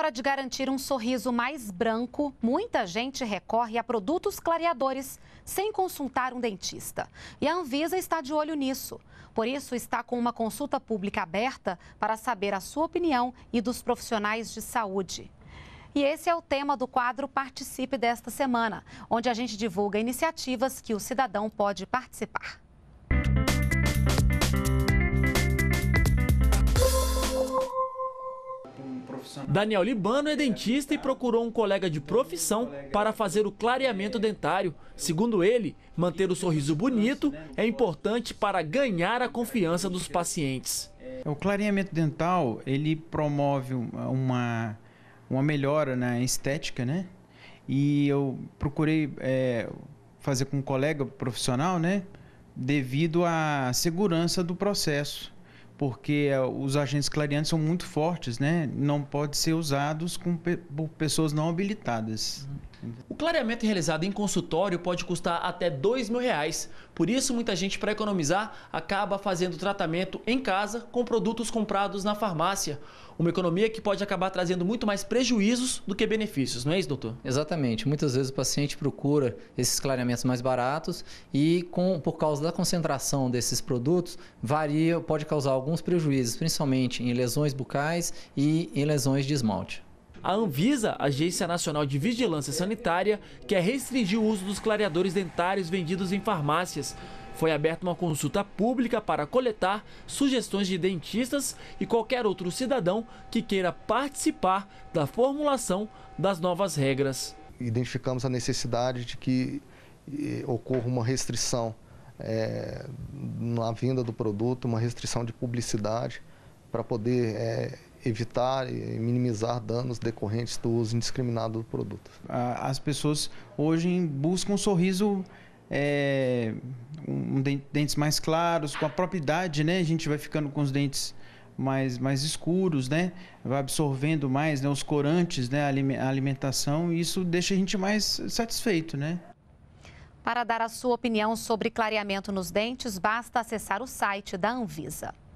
hora de garantir um sorriso mais branco, muita gente recorre a produtos clareadores sem consultar um dentista. E a Anvisa está de olho nisso. Por isso, está com uma consulta pública aberta para saber a sua opinião e dos profissionais de saúde. E esse é o tema do quadro Participe desta semana, onde a gente divulga iniciativas que o cidadão pode participar. Daniel Libano é dentista e procurou um colega de profissão para fazer o clareamento dentário. Segundo ele, manter o sorriso bonito é importante para ganhar a confiança dos pacientes. É, o clareamento dental, ele promove uma, uma melhora na estética, né? E eu procurei é, fazer com um colega profissional, né? Devido à segurança do processo porque eh, os agentes clareantes são muito fortes, né? Não pode ser usados com por pessoas não habilitadas. Uhum. O clareamento realizado em consultório pode custar até R$ reais. Por isso, muita gente, para economizar, acaba fazendo tratamento em casa com produtos comprados na farmácia. Uma economia que pode acabar trazendo muito mais prejuízos do que benefícios, não é isso, doutor? Exatamente. Muitas vezes o paciente procura esses clareamentos mais baratos e, com, por causa da concentração desses produtos, varia, pode causar alguns prejuízos, principalmente em lesões bucais e em lesões de esmalte a Anvisa, Agência Nacional de Vigilância Sanitária, quer restringir o uso dos clareadores dentários vendidos em farmácias. Foi aberta uma consulta pública para coletar sugestões de dentistas e qualquer outro cidadão que queira participar da formulação das novas regras. Identificamos a necessidade de que eh, ocorra uma restrição é, na venda do produto, uma restrição de publicidade para poder é, evitar e minimizar danos decorrentes do uso indiscriminado do produto. As pessoas hoje buscam um sorriso é, um dentes mais claros, com a propriedade, né? A gente vai ficando com os dentes mais, mais escuros, né? Vai absorvendo mais né? os corantes, né? A alimentação, e isso deixa a gente mais satisfeito, né? Para dar a sua opinião sobre clareamento nos dentes, basta acessar o site da Anvisa.